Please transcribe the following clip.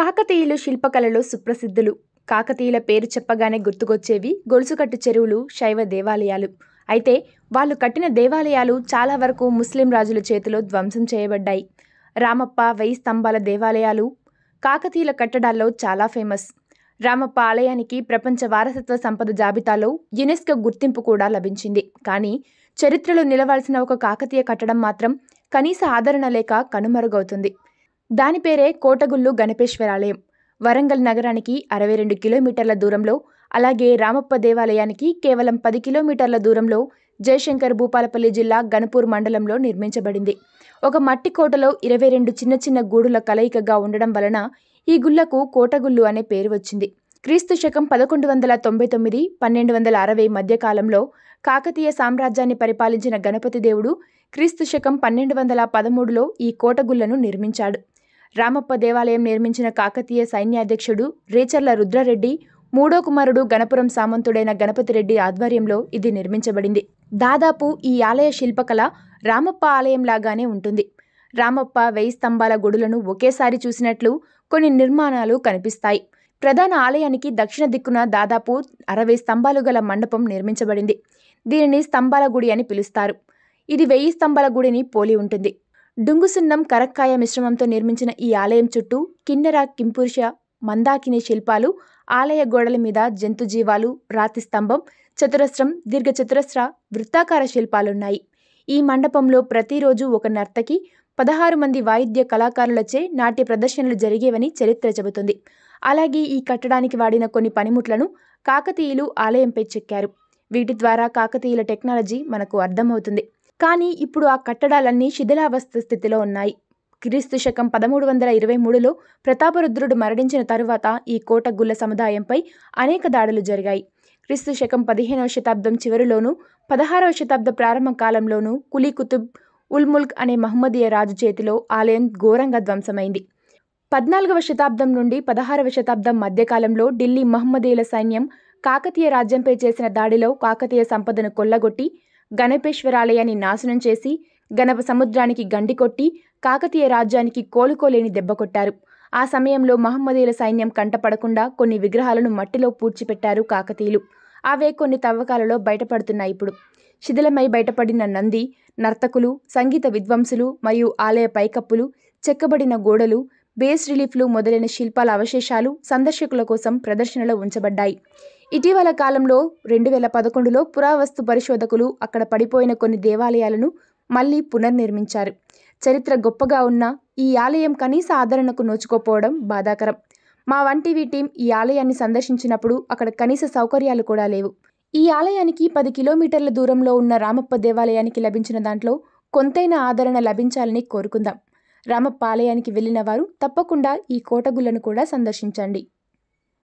కాకతీయులు శిల్పకళలో సుప్రసిద్ధులు కాకతీయుల పేరు చెప్పగానే గుర్తుకొచ్చేవి గొలుసుకట్టు చెరువులు శైవ దేవాలయాలు అయితే వాళ్ళు కట్టిన దేవాలయాలు చాలా వరకు ముస్లిం రాజుల చేతిలో ధ్వంసం చేయబడ్డాయి రామప్ప వెయ్యి స్తంభాల దేవాలయాలు కాకతీయుల కట్టడాల్లో చాలా ఫేమస్ రామప్ప ఆలయానికి ప్రపంచ వారసత్వ సంపద జాబితాలో యునెస్కో గుర్తింపు కూడా లభించింది కానీ చరిత్రలో నిలవాల్సిన ఒక కాకతీయ కట్టడం మాత్రం కనీస ఆదరణ లేక కనుమరుగవుతుంది దాని పేరే కోటగుళ్ళు గణపేశ్వరాలయం వరంగల్ నగరానికి అరవై రెండు కిలోమీటర్ల దూరంలో అలాగే రామప్ప దేవాలయానికి కేవలం పది కిలోమీటర్ల దూరంలో జయశంకర్ భూపాలపల్లి జిల్లా గణపూర్ మండలంలో నిర్మించబడింది ఒక మట్టి కోటలో ఇరవై రెండు చిన్న చిన్న గూడుల కలయికగా ఉండడం వలన ఈ గుళ్లకు కోటగుళ్ళు అనే పేరు వచ్చింది క్రీస్తు శకం పదకొండు వందల తొంభై తొమ్మిది పన్నెండు వందల అరవై మధ్యకాలంలో కాకతీయ సామ్రాజ్యాన్ని పరిపాలించిన గణపతి దేవుడు క్రీస్తు శకం పన్నెండు వందల పదమూడులో ఈ కోటగుళ్లను నిర్మించాడు రామప్ప దేవాలయం నిర్మించిన కాకతీయ సైన్యాధ్యక్షుడు రేచర్ల రుద్రారెడ్డి మూడో కుమారుడు గణపురం సామంతుడైన గణపతిరెడ్డి ఆధ్వర్యంలో ఇది నిర్మించబడింది దాదాపు ఈ ఆలయ శిల్పకళ రామప్ప ఆలయంలాగానే ఉంటుంది రామప్ప వెయ్యి స్తంభాల గుడులను ఒకేసారి చూసినట్లు కొన్ని నిర్మాణాలు కనిపిస్తాయి ప్రధాన ఆలయానికి దక్షిణ దిక్కున దాదాపు అరవై స్తంభాలు గల మండపం నిర్మించబడింది దీనిని స్తంభాల గుడి అని పిలుస్తారు ఇది వెయ్యి స్తంభాల గుడిని పోలి ఉంటుంది డుంగుసున్నం కరక్కాయ మిశ్రమంతో నిర్మించిన ఈ ఆలయం చుట్టూ కిన్నెర కింపురుష మందాకిని శిల్పాలు ఆలయ గోడల మీద జంతుజీవాలు రాతి స్తంభం చతురస్రం దీర్ఘచతురస్ర వృత్తాకార శిల్పాలున్నాయి ఈ మండపంలో ప్రతిరోజు ఒక నర్తకి పదహారు మంది వాయిద్య కళాకారులచే నాట్య ప్రదర్శనలు జరిగేవని చరిత్ర చెబుతుంది అలాగే ఈ కట్టడానికి వాడిన కొన్ని పనిముట్లను కాకతీయులు ఆలయంపై చెక్కారు వీటి ద్వారా కాకతీయుల టెక్నాలజీ మనకు అర్థమవుతుంది కానీ ఇప్పుడు ఆ కట్టడాలన్నీ శిథిలావస్థ స్థితిలో ఉన్నాయి క్రీస్తు శకం పదమూడు వందల ఇరవై మూడులో ప్రతాపరుద్రుడు మరణించిన తరువాత ఈ కోట గుల్ల సముదాయంపై అనేక దాడులు జరిగాయి క్రీస్తు శకం పదిహేనవ శతాబ్దం చివరిలోనూ పదహారవ శతాబ్ద ప్రారంభ కాలంలోనూ కులీ కుతుబ్ ఉల్ముల్క్ అనే మహమ్మదీయ రాజు చేతిలో ఆలయం ఘోరంగా ధ్వంసమైంది పద్నాలుగవ శతాబ్దం నుండి పదహారవ శతాబ్దం మధ్యకాలంలో ఢిల్లీ మహమ్మదీయుల సైన్యం కాకతీయ రాజ్యంపై చేసిన దాడిలో కాకతీయ సంపదను కొల్లగొట్టి గణపేశ్వరాలయాన్ని నాశనం చేసి గణప సముద్రానికి గండి కొట్టి కాకతీయ రాజ్యానికి కోలుకోలేని దెబ్బకొట్టారు ఆ సమయంలో మహమ్మదీయుల సైన్యం కంటపడకుండా కొన్ని విగ్రహాలను మట్టిలో పూడ్చిపెట్టారు కాకతీయులు అవే కొన్ని తవ్వకాలలో బయటపడుతున్నాయి ఇప్పుడు శిథిలమై బయటపడిన నంది నర్తకులు సంగీత విద్వాంసులు మరియు ఆలయ పైకప్పులు చెక్కబడిన గోడలు బేస్ రిలీఫ్లు మొదలైన శిల్పాల అవశేషాలు సందర్శకుల కోసం ప్రదర్శనలో ఉంచబడ్డాయి ఇటీవల కాలంలో రెండు వేల పదకొండులో పురావస్తు పరిశోధకులు అక్కడ పడిపోయిన కొన్ని దేవాలయాలను మళ్ళీ పునర్నిర్మించారు చరిత్ర గొప్పగా ఉన్న ఈ ఆలయం కనీస ఆదరణకు నోచుకోపోవడం బాధాకరం మా వంటివి టీం ఈ ఆలయాన్ని సందర్శించినప్పుడు అక్కడ కనీస సౌకర్యాలు కూడా లేవు ఈ ఆలయానికి పది కిలోమీటర్ల దూరంలో ఉన్న రామప్ప దేవాలయానికి లభించిన దాంట్లో కొంతైన ఆదరణ లభించాలని కోరుకుందాం రామపాలయానికి ఆలయానికి వెళ్ళిన వారు తప్పకుండా ఈ కోటగుళ్లను కూడా సందర్శించండి